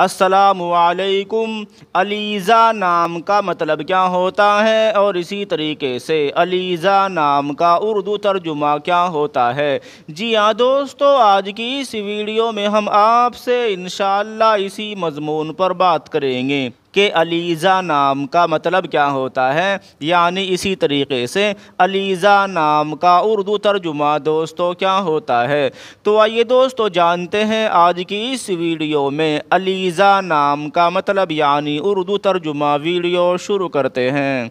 असलकुम अलीज़ा नाम का मतलब क्या होता है और इसी तरीके से अलीज़ा नाम का उर्दू तर्जुमा क्या होता है जी हाँ दोस्तों आज की इस वीडियो में हम आपसे इन इसी मजमून पर बात करेंगे कि अलीज़ा नाम का मतलब क्या होता है यानी इसी तरीके से अलीज़ा नाम का उर्दू तर्जुमा दोस्तों क्या होता है तो आइए दोस्तों जानते हैं आज की इस वीडियो में अलीज़ा नाम का मतलब यानी उर्दू तर्जुमा वीडियो शुरू करते हैं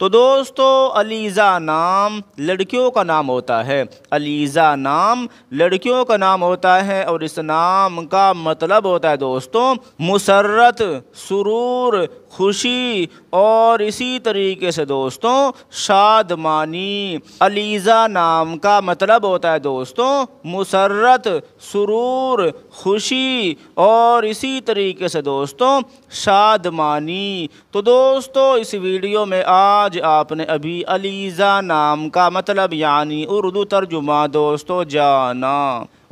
तो दोस्तों अलीज़ा नाम लड़कियों का नाम होता है अलीज़ा नाम लड़कियों का नाम होता है और इस नाम का मतलब होता है दोस्तों मुसरत सुरूर खुशी और इसी तरीके से दोस्तों शादमानी अलीज़ा नाम का मतलब होता है दोस्तों मुसरत सुरूर खुशी और इसी तरीके से दोस्तों शादमानी तो दोस्तों इस वीडियो में आज आज आपने अभी अलीज़ा नाम का मतलब यानी उर्दू तर्जुमा दोस्तों जाना